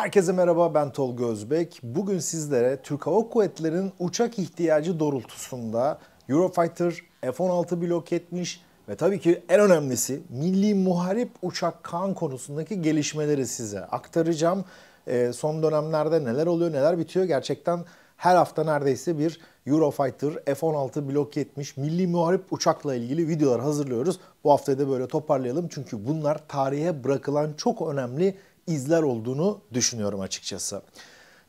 Herkese merhaba ben Tolga Özbek. Bugün sizlere Türk Hava Kuvvetleri'nin uçak ihtiyacı doğrultusunda Eurofighter F-16 blok etmiş ve tabii ki en önemlisi milli muharip uçak kan konusundaki gelişmeleri size aktaracağım. E, son dönemlerde neler oluyor neler bitiyor gerçekten her hafta neredeyse bir Eurofighter F-16 blok etmiş milli muharip uçakla ilgili videolar hazırlıyoruz. Bu haftayı da böyle toparlayalım çünkü bunlar tarihe bırakılan çok önemli izler olduğunu düşünüyorum açıkçası.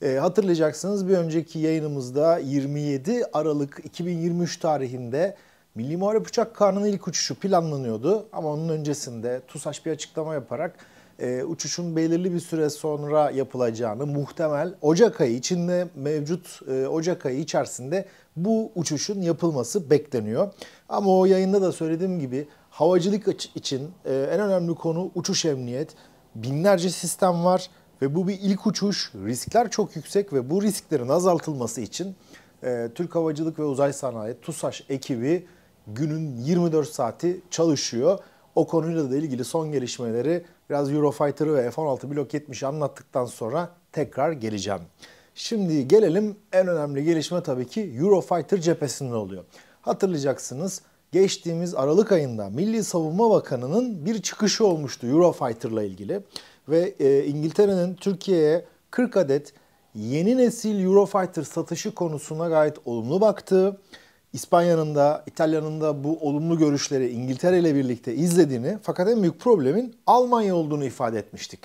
E, hatırlayacaksınız bir önceki yayınımızda 27 Aralık 2023 tarihinde Milli Muharip Uçak Karnı'nın ilk uçuşu planlanıyordu. Ama onun öncesinde TUSAŞ bir açıklama yaparak e, uçuşun belirli bir süre sonra yapılacağını muhtemel Ocak ayı içinde mevcut e, Ocak ayı içerisinde bu uçuşun yapılması bekleniyor. Ama o yayında da söylediğim gibi havacılık için en önemli konu uçuş emniyet binlerce sistem var ve bu bir ilk uçuş. Riskler çok yüksek ve bu risklerin azaltılması için e, Türk Havacılık ve Uzay Sanayi TUSAŞ ekibi günün 24 saati çalışıyor. O konuyla da ilgili son gelişmeleri biraz Eurofighter'ı ve F-16 Block 70'i anlattıktan sonra tekrar geleceğim. Şimdi gelelim en önemli gelişme tabii ki Eurofighter cephesinde oluyor. Hatırlayacaksınız geçtiğimiz Aralık ayında Milli Savunma Bakanı'nın bir çıkışı olmuştu Eurofighter'la ilgili. Ve e, İngiltere'nin Türkiye'ye 40 adet yeni nesil Eurofighter satışı konusuna gayet olumlu baktığı, İspanya'nın da İtalya'nın da bu olumlu görüşleri İngiltere ile birlikte izlediğini fakat en büyük problemin Almanya olduğunu ifade etmiştik.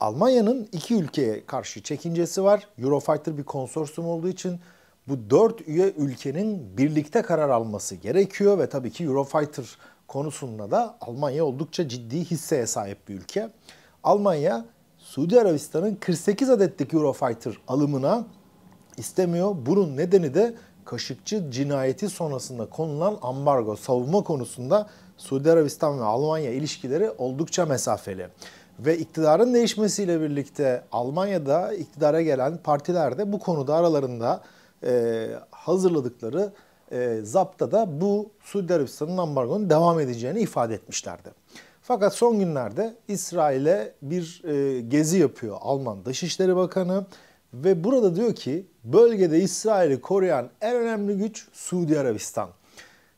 Almanya'nın iki ülkeye karşı çekincesi var. Eurofighter bir konsorsiyum olduğu için bu dört üye ülkenin birlikte karar alması gerekiyor ve tabii ki Eurofighter konusunda da Almanya oldukça ciddi hisseye sahip bir ülke. Almanya Suudi Arabistan'ın 48 adetlik Eurofighter alımına istemiyor. Bunun nedeni de Kaşıkçı cinayeti sonrasında konulan ambargo savunma konusunda Suudi Arabistan ve Almanya ilişkileri oldukça mesafeli. Ve iktidarın değişmesiyle birlikte Almanya'da iktidara gelen partiler de bu konuda aralarında e, hazırladıkları e, zapta da bu Suudi Arabistan'ın ambargonun devam edeceğini ifade etmişlerdi. Fakat son günlerde İsrail'e bir e, gezi yapıyor Alman Dışişleri Bakanı ve burada diyor ki bölgede İsrail'i koruyan en önemli güç Suudi Arabistan.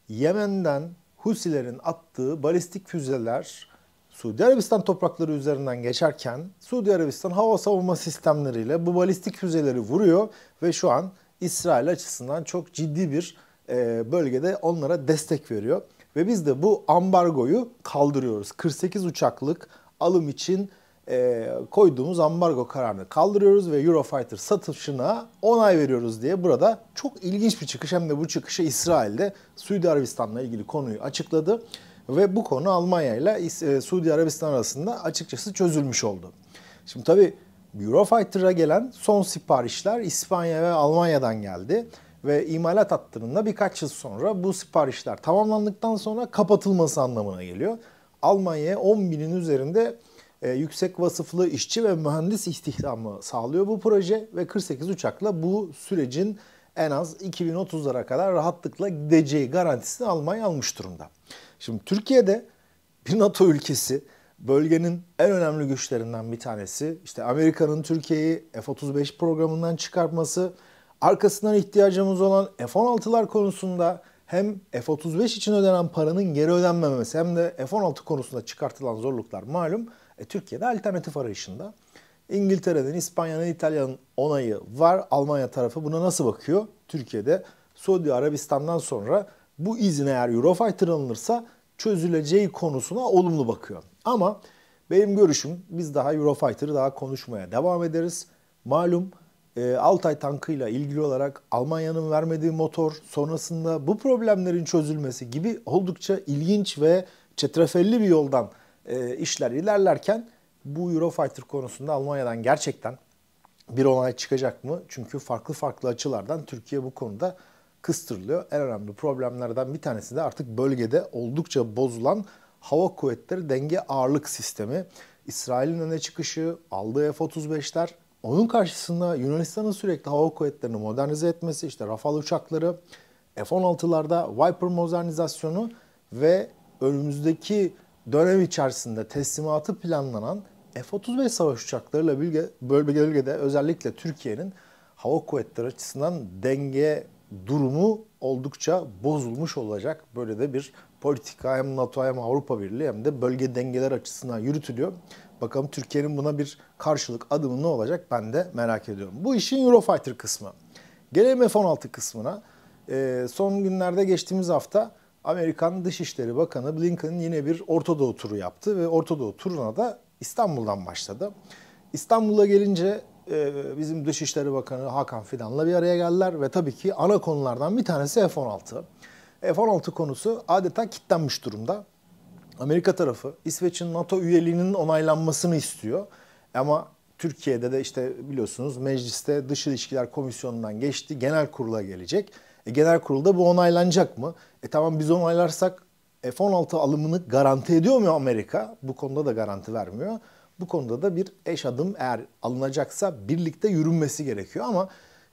Yemen'den Husilerin attığı balistik füzeler Suudi Arabistan toprakları üzerinden geçerken Suudi Arabistan hava savunma sistemleriyle bu balistik füzeleri vuruyor ve şu an İsrail açısından çok ciddi bir e, bölgede onlara destek veriyor. Ve biz de bu ambargoyu kaldırıyoruz. 48 uçaklık alım için e, koyduğumuz ambargo kararını kaldırıyoruz ve Eurofighter satışına onay veriyoruz diye burada çok ilginç bir çıkış hem de bu çıkışı İsrail'de Suudi Arabistan'la ilgili konuyu açıkladı ve bu konu Almanya ile e, Suudi Arabistan arasında açıkçası çözülmüş oldu. Şimdi tabii Eurofighter'a gelen son siparişler İspanya ve Almanya'dan geldi ve imalat hattının birkaç yıl sonra bu siparişler tamamlandıktan sonra kapatılması anlamına geliyor. Almanya'ya 10 binin üzerinde e, yüksek vasıflı işçi ve mühendis istihdamı sağlıyor bu proje ve 48 uçakla bu sürecin en az 2030'lara kadar rahatlıkla gideceği garantisini Almanya almış durumda. Şimdi Türkiye'de bir NATO ülkesi bölgenin en önemli güçlerinden bir tanesi. İşte Amerika'nın Türkiye'yi F-35 programından çıkartması, arkasından ihtiyacımız olan F-16'lar konusunda hem F-35 için ödenen paranın geri ödenmemesi hem de F-16 konusunda çıkartılan zorluklar malum. E, Türkiye'de alternatif arayışında. İngiltere'den, İspanya'nın, İtalya'nın onayı var. Almanya tarafı buna nasıl bakıyor? Türkiye'de Suudi Arabistan'dan sonra bu izin eğer Eurofighter alınırsa çözüleceği konusuna olumlu bakıyor. Ama benim görüşüm biz daha Eurofighter'ı daha konuşmaya devam ederiz. Malum e, Altay tankıyla ilgili olarak Almanya'nın vermediği motor sonrasında bu problemlerin çözülmesi gibi oldukça ilginç ve çetrefelli bir yoldan e, işler ilerlerken bu Eurofighter konusunda Almanya'dan gerçekten bir olay çıkacak mı? Çünkü farklı farklı açılardan Türkiye bu konuda kıstırılıyor. En önemli problemlerden bir tanesi de artık bölgede oldukça bozulan hava kuvvetleri denge ağırlık sistemi. İsrail'in öne çıkışı, aldığı F-35'ler, onun karşısında Yunanistan'ın sürekli hava kuvvetlerini modernize etmesi, işte Rafal uçakları, F-16'larda Viper modernizasyonu ve önümüzdeki dönem içerisinde teslimatı planlanan F-35 savaş uçaklarıyla bölge, bölgede özellikle Türkiye'nin hava kuvvetleri açısından denge durumu oldukça bozulmuş olacak. Böyle de bir politika hem NATO hem Avrupa Birliği hem de bölge dengeler açısından yürütülüyor. Bakalım Türkiye'nin buna bir karşılık adımı ne olacak ben de merak ediyorum. Bu işin Eurofighter kısmı. Gelelim F-16 kısmına. E, son günlerde geçtiğimiz hafta Amerikan Dışişleri Bakanı Blinken yine bir Orta Doğu turu yaptı ve Orta Doğu turuna da İstanbul'dan başladı. İstanbul'a gelince e, bizim Dışişleri Bakanı Hakan Fidan'la bir araya geldiler ve tabii ki ana konulardan bir tanesi F-16. F-16 konusu adeta kitlenmiş durumda. Amerika tarafı İsveç'in NATO üyeliğinin onaylanmasını istiyor. Ama Türkiye'de de işte biliyorsunuz mecliste Dış İlişkiler Komisyonu'ndan geçti. Genel kurula gelecek. E, genel kurulda bu onaylanacak mı? E tamam biz onaylarsak F-16 alımını garanti ediyor mu Amerika? Bu konuda da garanti vermiyor. Bu konuda da bir eş adım eğer alınacaksa birlikte yürünmesi gerekiyor ama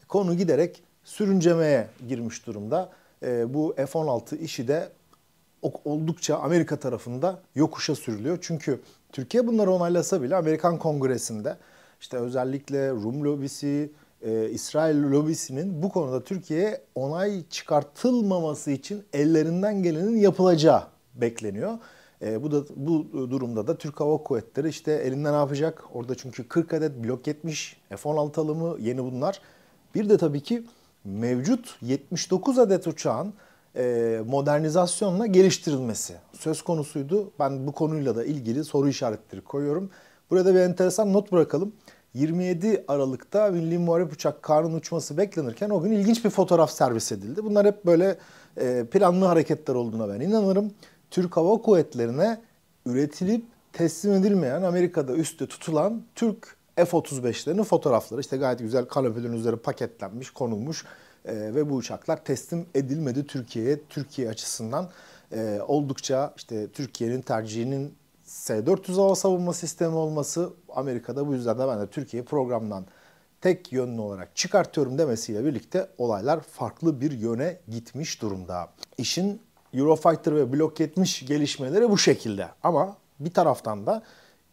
konu giderek sürüncemeye girmiş durumda. E, bu F-16 işi de oldukça Amerika tarafında yokuşa sürülüyor. Çünkü Türkiye bunları onaylasa bile Amerikan Kongresi'nde işte özellikle Rum lobisi, e, İsrail lobisinin bu konuda Türkiye'ye onay çıkartılmaması için ellerinden gelenin yapılacağı bekleniyor. E, bu da bu durumda da Türk Hava Kuvvetleri işte elinden ne yapacak? Orada çünkü 40 adet blok 70 F-16 alımı yeni bunlar. Bir de tabii ki mevcut 79 adet uçağın e, modernizasyonla geliştirilmesi söz konusuydu. Ben bu konuyla da ilgili soru işaretleri koyuyorum. Burada bir enteresan not bırakalım. 27 Aralık'ta Milli Muharip Uçak Kar'ın uçması beklenirken o gün ilginç bir fotoğraf servis edildi. Bunlar hep böyle e, planlı hareketler olduğuna ben inanırım. Türk Hava Kuvvetleri'ne üretilip teslim edilmeyen Amerika'da üstte tutulan Türk F-35'lerin fotoğrafları. işte gayet güzel kanepelerin üzeri paketlenmiş, konulmuş e, ve bu uçaklar teslim edilmedi Türkiye'ye. Türkiye açısından e, oldukça işte Türkiye'nin tercihinin S-400 hava savunma sistemi olması Amerika'da bu yüzden de ben de Türkiye'yi programdan tek yönlü olarak çıkartıyorum demesiyle birlikte olaylar farklı bir yöne gitmiş durumda. İşin Eurofighter ve blok etmiş gelişmeleri bu şekilde. Ama bir taraftan da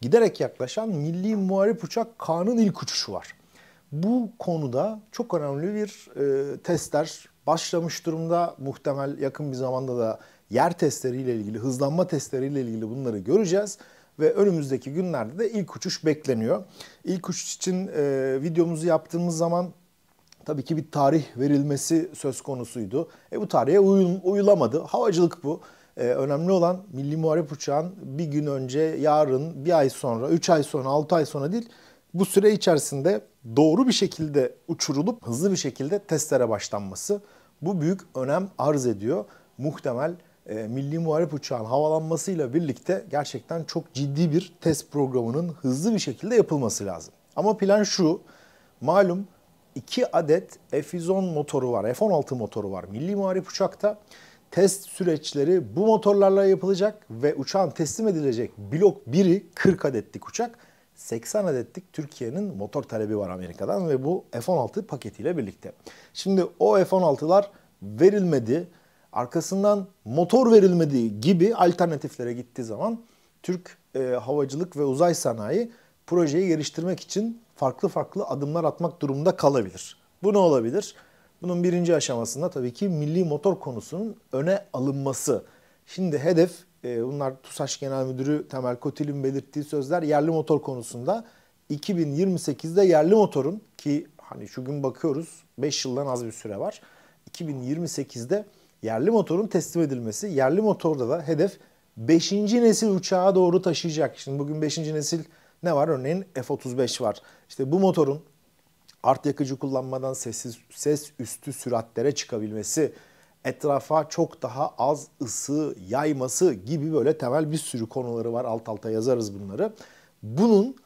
giderek yaklaşan milli muharip uçak Kaan'ın ilk uçuşu var. Bu konuda çok önemli bir e, testler başlamış durumda. Muhtemel yakın bir zamanda da yer testleriyle ilgili, hızlanma testleriyle ilgili bunları göreceğiz. Ve önümüzdeki günlerde de ilk uçuş bekleniyor. İlk uçuş için e, videomuzu yaptığımız zaman tabii ki bir tarih verilmesi söz konusuydu. E bu tarihe uyul, uyulamadı. Havacılık bu. E, önemli olan Milli Muharip Uçağın bir gün önce, yarın, bir ay sonra, üç ay sonra, altı ay sonra değil bu süre içerisinde doğru bir şekilde uçurulup hızlı bir şekilde testlere başlanması bu büyük önem arz ediyor. Muhtemel e, Milli Muharip uçağın havalanmasıyla birlikte gerçekten çok ciddi bir test programının hızlı bir şekilde yapılması lazım. Ama plan şu, malum 2 adet F110 motoru var, F16 motoru var Milli Muharip Uçak'ta. Test süreçleri bu motorlarla yapılacak ve uçağın teslim edilecek blok 1'i 40 adetlik uçak. 80 adetlik Türkiye'nin motor talebi var Amerika'dan ve bu F-16 paketiyle birlikte. Şimdi o F-16'lar verilmedi, arkasından motor verilmediği gibi alternatiflere gittiği zaman Türk e, Havacılık ve Uzay Sanayi projeyi geliştirmek için farklı farklı adımlar atmak durumunda kalabilir. Bu ne olabilir? Bunun birinci aşamasında tabii ki milli motor konusunun öne alınması. Şimdi hedef, e, bunlar TUSAŞ Genel Müdürü Temel Kotil'in belirttiği sözler yerli motor konusunda 2028'de yerli motorun ki hani şu gün bakıyoruz 5 yıldan az bir süre var. 2028'de yerli motorun teslim edilmesi. Yerli motorda da hedef 5. nesil uçağa doğru taşıyacak. Şimdi bugün 5. nesil ne var? Örneğin F-35 var. İşte bu motorun art yakıcı kullanmadan sessiz, ses üstü süratlere çıkabilmesi, etrafa çok daha az ısı yayması gibi böyle temel bir sürü konuları var. Alt alta yazarız bunları. Bunun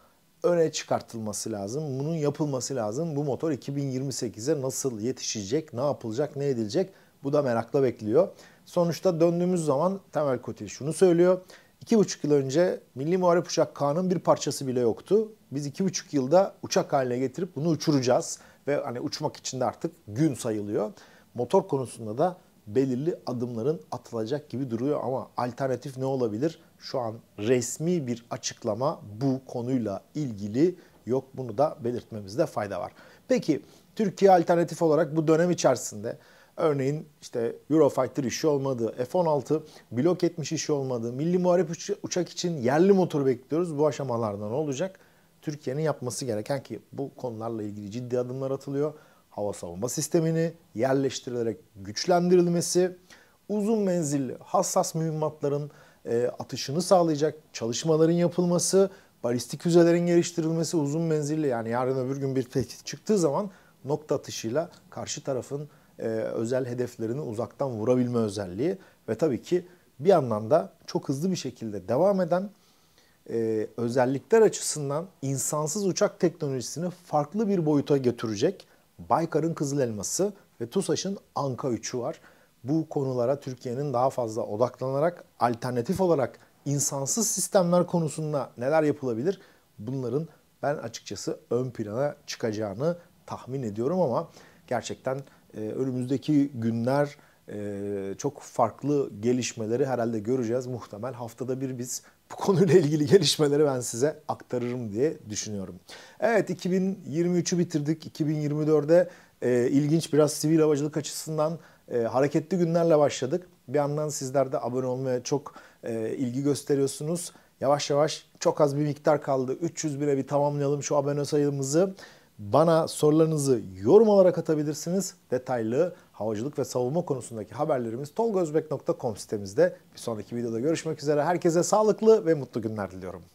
öne çıkartılması lazım. Bunun yapılması lazım. Bu motor 2028'e nasıl yetişecek, ne yapılacak, ne edilecek? Bu da merakla bekliyor. Sonuçta döndüğümüz zaman Temel Kotil şunu söylüyor. İki buçuk yıl önce Milli Muharip Uçak Kanunu'nun bir parçası bile yoktu. Biz iki buçuk yılda uçak haline getirip bunu uçuracağız. Ve hani uçmak için de artık gün sayılıyor. Motor konusunda da belirli adımların atılacak gibi duruyor ama alternatif ne olabilir? Şu an resmi bir açıklama bu konuyla ilgili yok. Bunu da belirtmemizde fayda var. Peki Türkiye alternatif olarak bu dönem içerisinde Örneğin işte Eurofighter işi olmadı, F-16 blok etmiş işi olmadı, milli muharip uçak için yerli motor bekliyoruz. Bu aşamalarda ne olacak? Türkiye'nin yapması gereken ki bu konularla ilgili ciddi adımlar atılıyor. Hava savunma sistemini yerleştirilerek güçlendirilmesi, uzun menzilli hassas mühimmatların e, atışını sağlayacak çalışmaların yapılması, balistik füzelerin geliştirilmesi uzun menzilli yani yarın öbür gün bir tehdit çıktığı zaman nokta atışıyla karşı tarafın e, özel hedeflerini uzaktan vurabilme özelliği ve tabii ki bir anlamda çok hızlı bir şekilde devam eden e, özellikler açısından insansız uçak teknolojisini farklı bir boyuta götürecek Baykar'ın Kızıl Elması ve TUSAŞ'ın Anka 3'ü var. Bu konulara Türkiye'nin daha fazla odaklanarak alternatif olarak insansız sistemler konusunda neler yapılabilir? Bunların ben açıkçası ön plana çıkacağını tahmin ediyorum ama gerçekten e, önümüzdeki günler e, çok farklı gelişmeleri herhalde göreceğiz. Muhtemel haftada bir biz bu konuyla ilgili gelişmeleri ben size aktarırım diye düşünüyorum. Evet 2023'ü bitirdik. 2024'de e, ilginç biraz sivil havacılık açısından e, hareketli günlerle başladık. Bir yandan sizler de abone olmaya çok e, ilgi gösteriyorsunuz. Yavaş yavaş çok az bir miktar kaldı. 300 bire bir tamamlayalım şu abone sayımızı. Bana sorularınızı yorum olarak atabilirsiniz. Detaylı havacılık ve savunma konusundaki haberlerimiz tolgozbek.com sitemizde. Bir sonraki videoda görüşmek üzere. Herkese sağlıklı ve mutlu günler diliyorum.